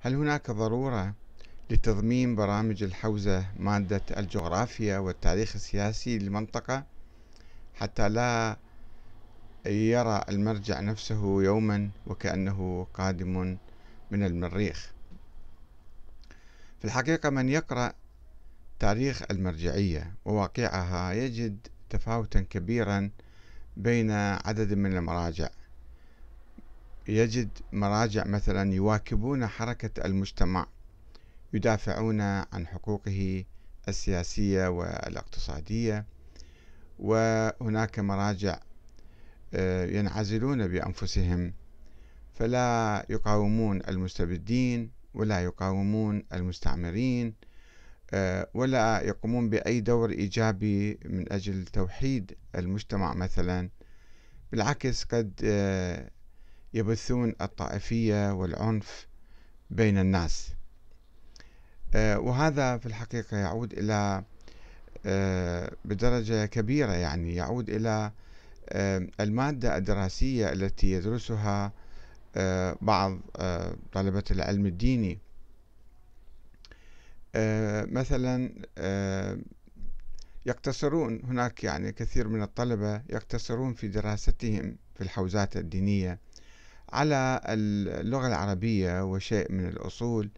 هل هناك ضرورة لتضمين برامج الحوزة مادة الجغرافيا والتاريخ السياسي للمنطقة حتى لا يرى المرجع نفسه يوما وكأنه قادم من المريخ في الحقيقة من يقرأ تاريخ المرجعية وواقعها يجد تفاوتا كبيرا بين عدد من المراجع يجد مراجع مثلا يواكبون حركة المجتمع يدافعون عن حقوقه السياسية والاقتصادية وهناك مراجع آه، ينعزلون بأنفسهم فلا يقاومون المستبدين ولا يقاومون المستعمرين آه، ولا يقومون بأي دور إيجابي من أجل توحيد المجتمع مثلا بالعكس قد آه، يبثون الطائفية والعنف بين الناس آه، وهذا في الحقيقة يعود إلى آه، بدرجة كبيرة يعني يعود إلى آه، المادة الدراسية التي يدرسها بعض طلبة العلم الديني مثلا يقتصرون هناك يعني كثير من الطلبة يقتصرون في دراستهم في الحوزات الدينية على اللغة العربية وشيء من الأصول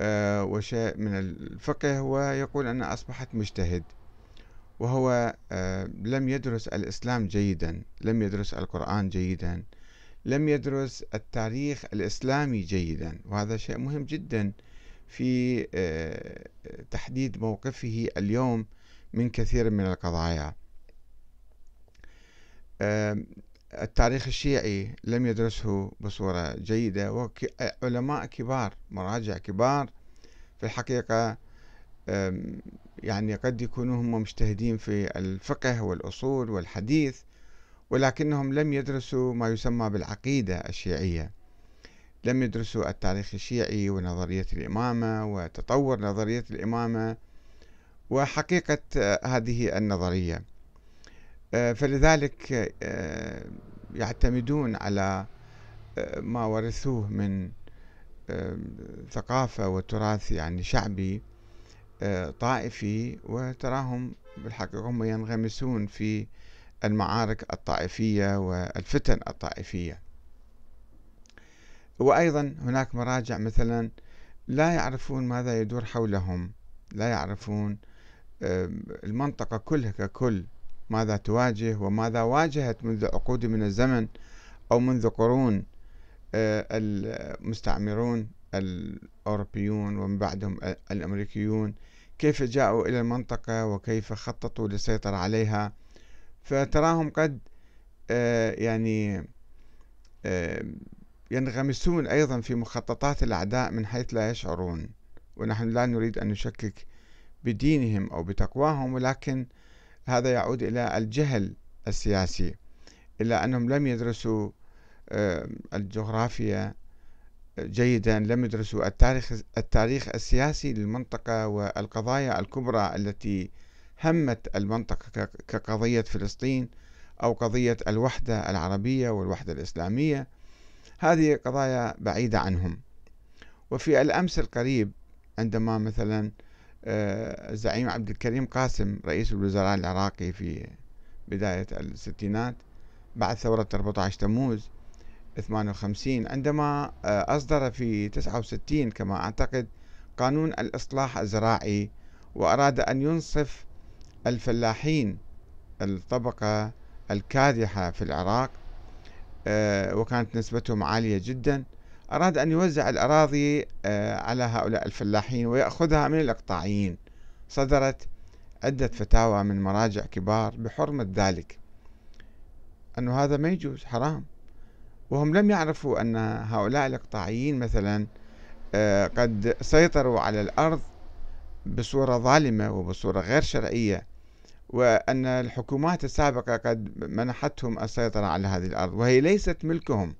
آه، وشيء من الفقه ويقول أنها أصبحت مجتهد وهو آه، لم يدرس الإسلام جيدا لم يدرس القرآن جيدا لم يدرس التاريخ الإسلامي جيدا وهذا شيء مهم جدا في آه، تحديد موقفه اليوم من كثير من القضايا التاريخ الشيعي لم يدرسه بصورة جيدة وعلماء كبار مراجع كبار في الحقيقة يعني قد يكونوا هم مجتهدين في الفقه والأصول والحديث ولكنهم لم يدرسوا ما يسمى بالعقيدة الشيعية لم يدرسوا التاريخ الشيعي ونظرية الإمامة وتطور نظرية الإمامة وحقيقة هذه النظرية آه، فلذلك آه، يعتمدون على آه، ما ورثوه من ثقافة وتراث يعني شعبي طائفي وتراهم بالحقيقة هم ينغمسون في المعارك الطائفية والفتن الطائفية وأيضا هناك مراجع مثلا لا يعرفون ماذا يدور حولهم لا يعرفون المنطقة كلها ككل ماذا تواجه وماذا واجهت منذ عقود من الزمن أو منذ قرون آه، المستعمرون الأوروبيون ومن بعدهم الأمريكيون كيف جاءوا إلى المنطقة وكيف خططوا للسيطرة عليها فتراهم قد آه، يعني آه، ينغمسون أيضا في مخططات الأعداء من حيث لا يشعرون ونحن لا نريد أن نشكك بدينهم أو بتقواهم ولكن هذا يعود إلى الجهل السياسي إلى أنهم لم يدرسوا الجغرافيا جيدا لم يدرسوا التاريخ التاريخ السياسي للمنطقة والقضايا الكبرى التي همت المنطقة كقضية فلسطين أو قضية الوحدة العربية والوحدة الإسلامية هذه قضايا بعيدة عنهم وفي الأمس القريب عندما مثلا الزعيم آه، عبد الكريم قاسم رئيس الوزراء العراقي في بداية الستينات بعد ثورة 14 تموز 58 عندما آه، أصدر في 69 كما أعتقد قانون الإصلاح الزراعي وأراد أن ينصف الفلاحين الطبقة الكادحة في العراق آه، وكانت نسبتهم عالية جدا أراد أن يوزع الأراضي آه، على هؤلاء الفلاحين ويأخذها من الإقطاعيين صدرت عدة فتاوى من مراجع كبار بحرمة ذلك أنه هذا ما يجوز حرام وهم لم يعرفوا أن هؤلاء الإقطاعيين مثلا آه، قد سيطروا على الأرض بصورة ظالمة وبصورة غير شرعية وأن الحكومات السابقة قد منحتهم السيطرة على هذه الأرض وهي ليست ملكهم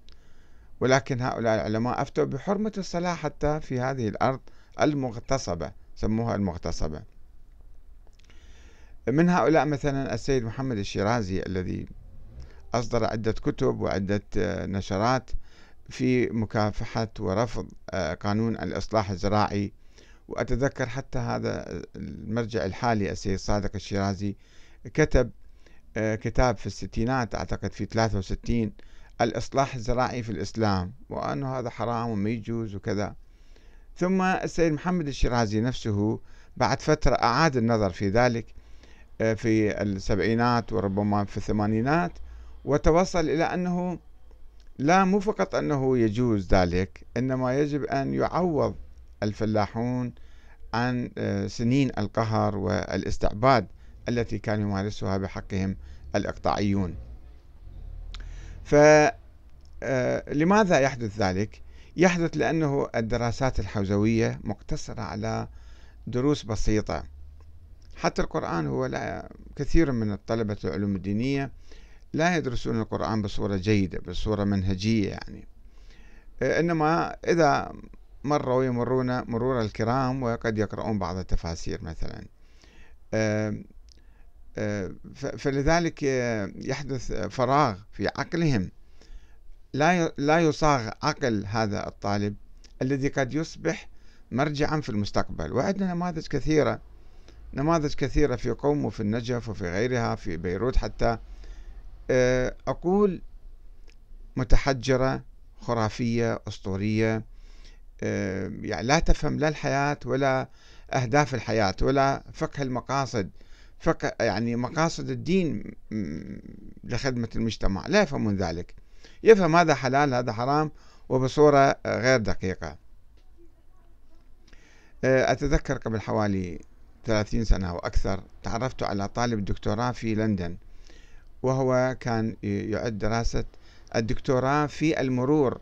ولكن هؤلاء العلماء أفتوا بحرمة الصلاة حتى في هذه الأرض المغتصبة سموها المغتصبة من هؤلاء مثلا السيد محمد الشيرازي الذي أصدر عدة كتب وعدة آه، نشرات في مكافحة ورفض آه، قانون الإصلاح الزراعي وأتذكر حتى هذا آه، المرجع الحالي السيد صادق الشيرازي كتب كتاب في الستينات أعتقد في 63 الإصلاح الزراعي في الإسلام وأنه هذا حرام وما يجوز وكذا ثم السيد محمد الشيرازي نفسه بعد فترة أعاد النظر في ذلك آه، في السبعينات وربما في الثمانينات وتوصل إلى أنه لا مو فقط أنه يجوز ذلك إنما يجب أن يعوض الفلاحون عن آه، سنين القهر والاستعباد التي كان يمارسها بحقهم الإقطاعيون فلماذا آه، يحدث ذلك؟ يحدث لأنه الدراسات الحوزوية مقتصرة على دروس بسيطة حتى القرآن هو لا كثير من الطلبة العلوم الدينية لا يدرسون القرآن بصورة جيدة بصورة منهجية يعني آه، إنما إذا مروا يمرون مرور الكرام وقد يقرؤون بعض التفاسير مثلا آه، فلذلك آه، يحدث فراغ في عقلهم لا لا يصاغ عقل هذا الطالب الذي قد يصبح مرجعا في المستقبل وعندنا نماذج كثيرة نماذج كثيرة في قوم وفي النجف وفي غيرها في بيروت حتى آه، أقول متحجرة خرافية أسطورية آه، يعني لا تفهم لا الحياة ولا أهداف الحياة ولا فقه المقاصد فق يعني مقاصد الدين لخدمة المجتمع لا يفهمون ذلك يفهم هذا حلال هذا حرام وبصورة غير دقيقة آه، أتذكر قبل حوالي 30 سنة وأكثر تعرفت على طالب دكتوراه في لندن وهو كان يعد دراسة الدكتوراه في المرور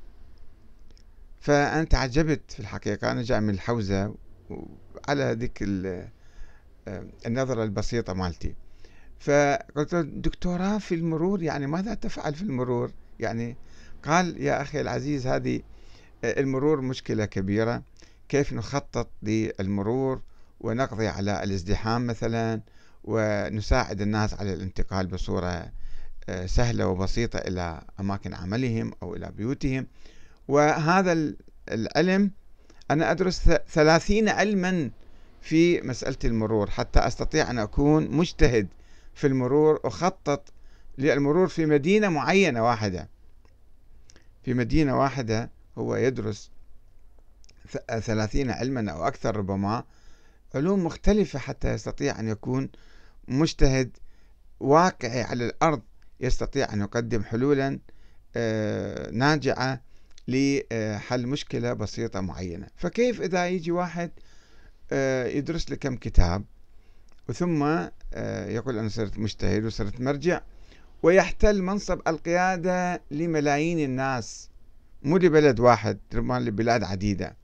فأنا تعجبت في الحقيقة أنا جاي من الحوزة على ذيك آه، النظرة البسيطة مالتي فقلت له دكتوراه في المرور يعني ماذا تفعل في المرور يعني قال يا أخي العزيز هذه آه، المرور مشكلة كبيرة كيف نخطط للمرور ونقضي على الازدحام مثلا ونساعد الناس على الانتقال بصورة آه، سهلة وبسيطة إلى أماكن عملهم أو إلى بيوتهم وهذا العلم أنا أدرس ثلاثين علما في مسألة المرور حتى أستطيع أن أكون مجتهد في المرور أخطط للمرور في مدينة معينة واحدة في مدينة واحدة هو يدرس ثلاثين علما أو أكثر ربما علوم مختلفة حتى يستطيع أن يكون مجتهد واقعي على الأرض يستطيع أن يقدم حلولا آه، ناجعة لحل مشكلة بسيطة معينة فكيف إذا يجي واحد آه، يدرس لي كم كتاب وثم آه، يقول أنا صرت مجتهد وصرت مرجع ويحتل منصب القيادة لملايين الناس مو لبلد واحد ربما لبلاد عديدة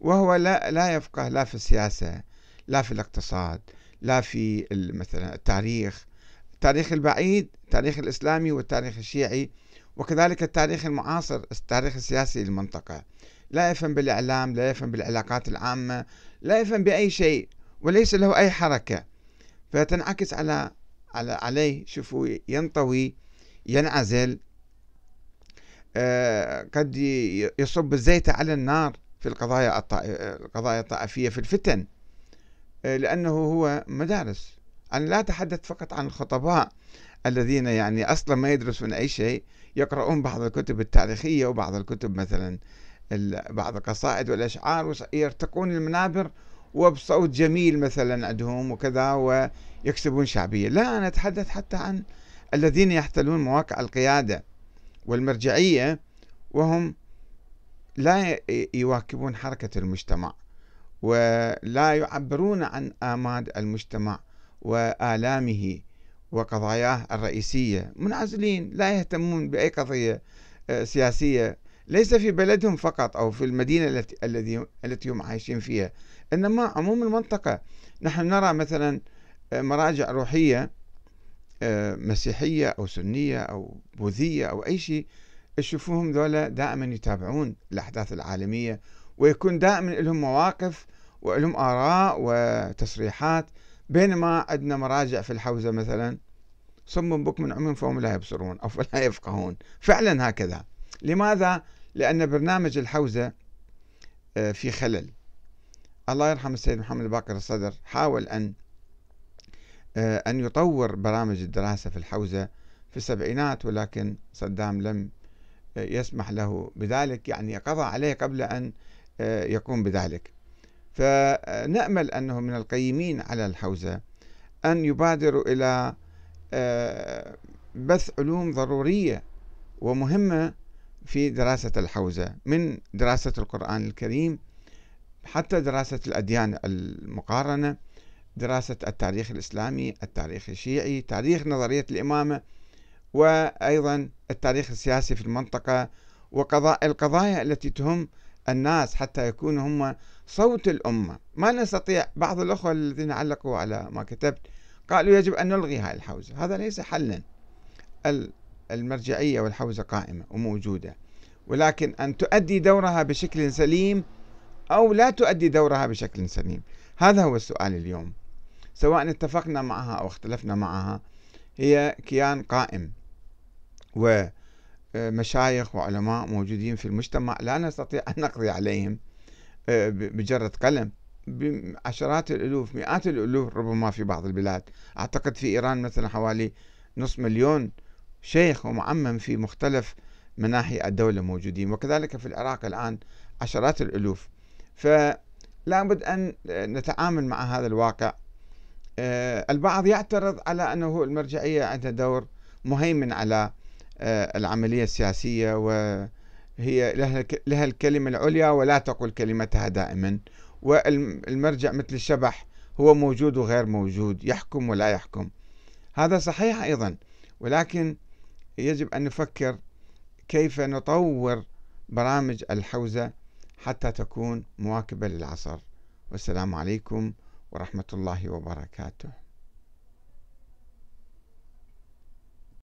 وهو لا, لا يفقه لا في السياسة لا في الاقتصاد لا في مثلا التاريخ التاريخ البعيد التاريخ الإسلامي والتاريخ الشيعي وكذلك التاريخ المعاصر التاريخ السياسي للمنطقة لا يفهم بالإعلام لا يفهم بالعلاقات العامة لا يفهم بأي شيء وليس له أي حركة فتنعكس على على عليه شوفوا ينطوي ينعزل آه، قد يصب الزيت على النار في القضايا القضايا الطائفية في الفتن آه، لأنه هو مدارس أنا لا أتحدث فقط عن الخطباء الذين يعني أصلا ما يدرسون أي شيء يقرؤون بعض الكتب التاريخية وبعض الكتب مثلا بعض القصائد والأشعار ويرتقون المنابر وبصوت جميل مثلا عندهم وكذا ويكسبون شعبية لا أنا أتحدث حتى عن الذين يحتلون مواقع القيادة والمرجعية وهم لا يواكبون حركة المجتمع ولا يعبرون عن آماد المجتمع وآلامه وقضاياه الرئيسية منعزلين لا يهتمون بأي قضية آه، سياسية ليس في بلدهم فقط أو في المدينة التي التي هم عايشين فيها إنما عموم المنطقة نحن نرى مثلا آه، مراجع روحية آه، مسيحية أو سنية أو بوذية أو أي شيء تشوفوهم ذولا دائما يتابعون الأحداث العالمية ويكون دائما لهم مواقف ولهم آراء وتصريحات بينما عندنا مراجع في الحوزة مثلا صم بكم من عمهم فهم لا يبصرون أو لا يفقهون فعلا هكذا لماذا؟ لأن برنامج الحوزة آه، في خلل الله يرحم السيد محمد باقر الصدر حاول أن آه، أن يطور برامج الدراسة في الحوزة في السبعينات ولكن صدام لم آه، يسمح له بذلك يعني قضى عليه قبل أن يقوم بذلك فنأمل أنه من القيمين على الحوزة أن يبادروا إلى بث علوم ضرورية ومهمة في دراسة الحوزة من دراسة القرآن الكريم حتى دراسة الأديان المقارنة دراسة التاريخ الإسلامي التاريخ الشيعي تاريخ نظرية الإمامة وأيضا التاريخ السياسي في المنطقة وقضاء القضايا التي تهم الناس حتى يكونوا هم صوت الأمة ما نستطيع بعض الأخوة الذين علقوا على ما كتبت قالوا يجب أن نلغي هذه الحوزة هذا ليس حلا المرجعية والحوزة قائمة وموجودة ولكن أن تؤدي دورها بشكل سليم أو لا تؤدي دورها بشكل سليم هذا هو السؤال اليوم سواء اتفقنا معها أو اختلفنا معها هي كيان قائم ومشايخ وعلماء موجودين في المجتمع لا نستطيع أن نقضي عليهم آه، بجرة قلم بعشرات الألوف مئات الألوف ربما في بعض البلاد أعتقد في إيران مثلا حوالي نصف مليون شيخ ومعمم في مختلف مناحي الدولة موجودين وكذلك في العراق الآن عشرات الألوف فلا بد أن نتعامل مع هذا الواقع آه، البعض يعترض على أنه المرجعية عندها دور مهيمن على آه، العملية السياسية وهي لها الكلمة العليا ولا تقول كلمتها دائما والمرجع مثل الشبح هو موجود وغير موجود يحكم ولا يحكم هذا صحيح أيضا ولكن يجب أن نفكر كيف نطور برامج الحوزة حتى تكون مواكبة للعصر والسلام عليكم ورحمة الله وبركاته